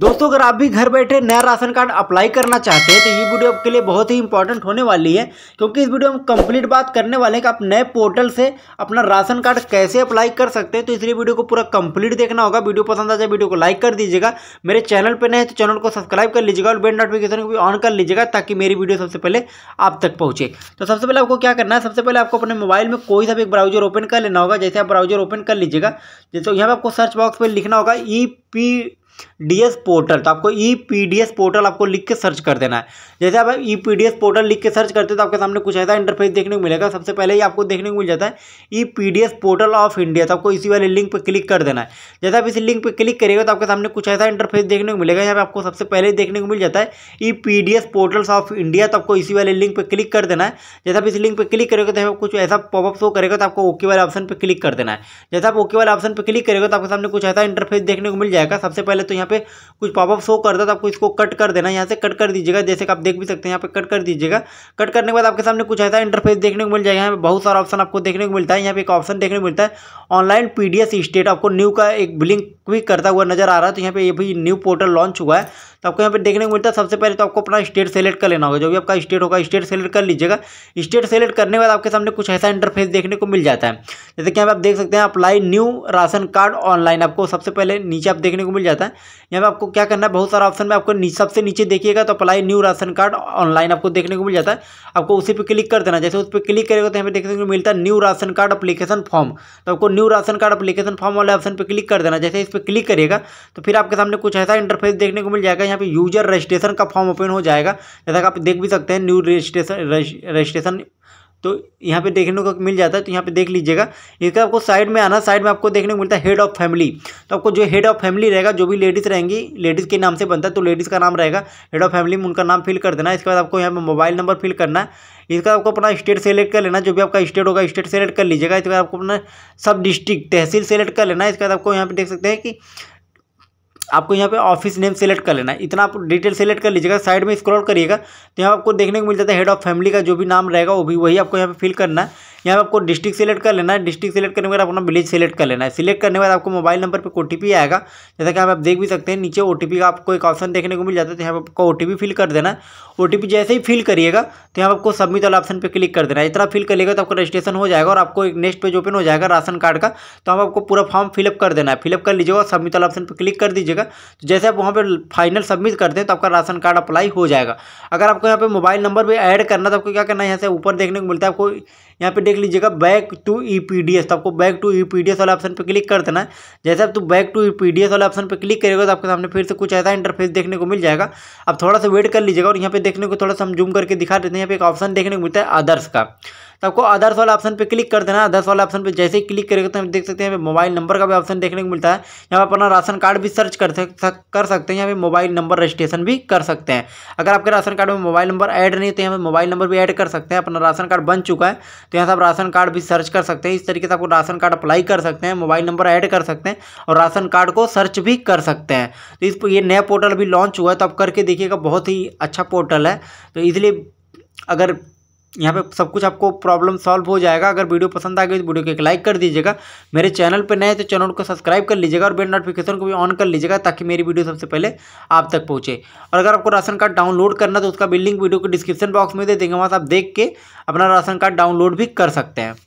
दोस्तों अगर आप भी घर बैठे नया राशन कार्ड अप्लाई करना चाहते हैं तो ये वीडियो आपके लिए बहुत ही इंपॉर्टेंट होने वाली है क्योंकि इस वीडियो में कंप्लीट बात करने वाले हैं कि आप नए पोर्टल से अपना राशन कार्ड कैसे अप्लाई कर सकते हैं तो इसलिए वीडियो को पूरा कंप्लीट देखना होगा वीडियो पसंद आ जाए वीडियो को लाइक कर दीजिएगा मेरे चैनल पर नए तो चैनल को सब्सक्राइब कर लीजिएगा और बेल नोटिफिकेशन को भी ऑन कर लीजिएगा ताकि मेरी वीडियो सबसे पहले आप तक पहुँचे तो सबसे पहले आपको क्या करना है सबसे पहले आपको अपने मोबाइल में कोई सा भी एक ब्राउजर ओपन कर लेना होगा जैसे आप ब्राउजर ओपन कर लीजिएगा जैसे यहाँ पर आपको सर्च बॉक्स पर लिखना होगा E e P DS portal तो आपको E P D S portal आपको लिख के सर्च कर देना है जैसे आप E P D S portal लिख के सर्च करते हो तो आपके सामने कुछ ऐसा इंटरफेस देखने को मिलेगा सबसे पहले ही आपको देखने को मिल जाता है E P D S portal of India तो आपको इसी वाले लिंक पर क्लिक कर देना है जैसे आप इस लिंक पर क्लिक करेगा तो आपके सामने कुछ ऐसा इंटरफेस देखने को मिलेगा यहाँ पर आपको सबसे पहले ही देखने को मिल जाता है E P D S portals of India तो आपको इसी वाले लिंक पर क्लिक कर देना है जैसे आप इस लिंक पर क्लिक करेगा तो कुछ ऐसा पॉपअप शो करेगा तो आपको ओके वाले ऑप्शन पर क्लिक कर देना है जैसे आप ओके वाले ऑप्शन पर क्लिक करेगा तो आपके सामने कुछ ऐसा इंटरफेस देखने को मिल जाएगा सबसे पहले तो तो यहाँ पे कुछ पॉपअप शो करता है तो आपको इसको कट कर देना यहाँ से कट कर दीजिएगा जैसे कि आप देख भी सकते हैं यहाँ पे कट कर दीजिएगा कट करने के बाद आपके सामने कुछ ऐसा इंटरफेस देखने को मिल जाएगा यहाँ पे बहुत सारा ऑप्शन आपको देखने को मिलता है यहाँ पे एक ऑप्शन देखने को मिलता है ऑनलाइन पी स्टेट आपको न्यू का एक ब्लिंक भी करता हुआ नजर आ रहा है तो यहाँ पे ये भी न्यू पोर्टल लॉन्च हुआ है तो आपको यहाँ पे देखने को मिलता है सबसे पहले तो आपको अपना स्टेट सेलेक्ट कर लेना होगा जो भी आपका स्टेट होगा स्टेट सेलेक्ट कर लीजिएगा स्टेट सेलेक्ट करने के बाद आपके सामने कुछ ऐसा इंटरफेस देखने को मिल जाता है जैसे कि यहाँ पे आप देख सकते हैं apply new ration card online आपको सबसे पहले नीचे आप देखने को मिल जाता है यहाँ पे आपको क्या करना है बहुत सारा ऑप्शन में आपको सबसे नीचे देखिएगा तो apply new ration card online आपको देखने को मिल जाता है आपको उसी पर क्लिक कर देना जैसे उस पर क्लिक करेगा तो यहाँ पे देखने को मिलता है new ration card application form तो आपको new ration card application form वाले ऑप्शन पर क्लिक कर देना जैसे इस पर पर क्लिक करिएगा तो फिर आपके सामने कुछ ऐसा इंटरफेस देखने को मिल जाएगा यहाँ पे यूजर रजिस्ट्रेशन का फॉर्म ओपन हो जाएगा जैसा कि आप देख भी सकते हैं न्यू रजिस्ट्रेशन रजिस्ट्रेशन तो यहाँ पे देखने को मिल जाता है तो यहाँ पे देख लीजिएगा इसका आपको साइड में आना साइड में आपको देखने को मिलता है हेड ऑफ फैमिली तो आपको जो हेड ऑफ फैमिली रहेगा जो भी लेडीज़ रहेंगी लेडीज़ के नाम से बनता है तो लेडीज़ का नाम रहेगा हेड ऑफ फैमिली में उनका नाम फिल कर देना इसके बाद आपको यहाँ पर मोबाइल नंबर फिल करना है इसका आपको अपना स्टेट सेलेक्ट कर लेना जो भी आपका स्टेट होगा स्टेट सेलेक्ट कर लीजिएगा इसके बाद आपको अपना सब डिस्ट्रिक्ट तहसील सेलेक्ट कर लेना इसके बाद आपको यहाँ पर देख सकते हैं कि आपको यहाँ पे ऑफिस नेम सेलेक्ट कर लेना है इतना आप डिटेल सेलेक्ट कर लीजिएगा साइड में स्क्रॉल करिएगा तो यहाँ आपको देखने को मिल जाता है हेड ऑफ फैमिली का जो भी नाम रहेगा वो भी वही आपको यहाँ पे फिल करना है यहाँ पर आपको डिस्ट्रिक्ट सेलेक्ट कर लेना है डिस्ट्रिक्ट सेलेक्ट करने के बाद अपना विलेज सेलेक्ट कर लेना है सिलेक्ट करने के बाद आपको मोबाइल नंबर पर ओ आएगा जैसा कि आप देख भी सकते हैं नीचे ओ का आपको एक ऑप्शन देखने को मिल जाता है तो यहाँ पर आपको ओ फिल कर देना है ओ जैसे ही फिल करिएगा तो यहाँ आपको सबमिट वाला ऑप्शन पर क्लिक कर देना है इतना फिल कर लेगा तो आपका रजिस्ट्रेशन हो जाएगा और आपको एक नेक्स्ट पेज ओपन हो जाएगा राशन कार्ड का तो हम आपको पूरा फॉर्म फिलअप कर देना है फिलअप कर लीजिएगा और सबमिट वाला ऑप्शन पर क्लिक कर दीजिएगा तो जैसे आप वहाँ पर फाइनल सबमिट करते हैं तो आपका राशन कार्ड अप्लाई हो जाएगा अगर आपको यहाँ पर मोबाइल नंबर भी ऐड करना तो आपको क्या करना है यहाँ से ऊपर देखने को मिलता है आपको यहाँ पर देख लीजिएगा back to E P D S तो आपको back to E P D S वाला ऑप्शन पर क्लिक कर देना है जैसे आप तो back to E P D S वाला ऑप्शन पर क्लिक करेगा तो आपके सामने फिर से कुछ ऐसा इंटरफेस देखने को मिल जाएगा आप थोड़ा सा वेट कर लीजिएगा और यहाँ पे देखने को थोड़ा सा हम जूम करके दिखा देते हैं यहाँ पे एक ऑप्शन देखने को मिलता है आदर्श का तो आपको आधार वाला ऑप्शन पे क्लिक कर देना है आधार वाला ऑप्शन पे जैसे ही क्लिक करेगा तो हम देख सकते हैं यहाँ पे मोबाइल नंबर का भी ऑप्शन देखने को मिलता है यहाँ पर अपना राशन कार्ड भी सर्च कर सक, कर सकते हैं यहाँ पे मोबाइल नंबर रजिस्ट्रेशन भी कर सकते हैं अगर आपके राशन कार्ड में मोबाइल नंबर ऐड नहीं तो यहाँ पे मोबाइल नंबर भी ऐड कर सकते हैं अपना राशन कार्ड बन चुका है तो यहाँ से आप राशन कार्ड भी सर्च कर सकते हैं इस तरीके से आपको राशन कार्ड अप्लाई कर सकते हैं मोबाइल नंबर ऐड कर सकते हैं और राशन कार्ड को सर्च भी कर सकते हैं तो इस ये नया पोर्टल भी लॉन्च हुआ है तो आप करके देखिएगा बहुत ही अच्छा पोर्टल है तो इसलिए अगर यहाँ पे सब कुछ आपको प्रॉब्लम सॉल्व हो जाएगा अगर वीडियो पसंद आ गई तो वीडियो को एक लाइक कर दीजिएगा मेरे चैनल पे नए तो चैनल को सब्सक्राइब कर लीजिएगा और बेल नोटिफिकेशन को भी ऑन कर लीजिएगा ताकि मेरी वीडियो सबसे पहले आप तक पहुँचे और अगर आपको राशन कार्ड डाउनलोड करना तो उसका बिल लिंक वीडियो को डिस्क्रिप्शन बॉक्स में दे देंगे वहाँ से आप देख के अपना राशन कार्ड डाउनलोड भी कर सकते हैं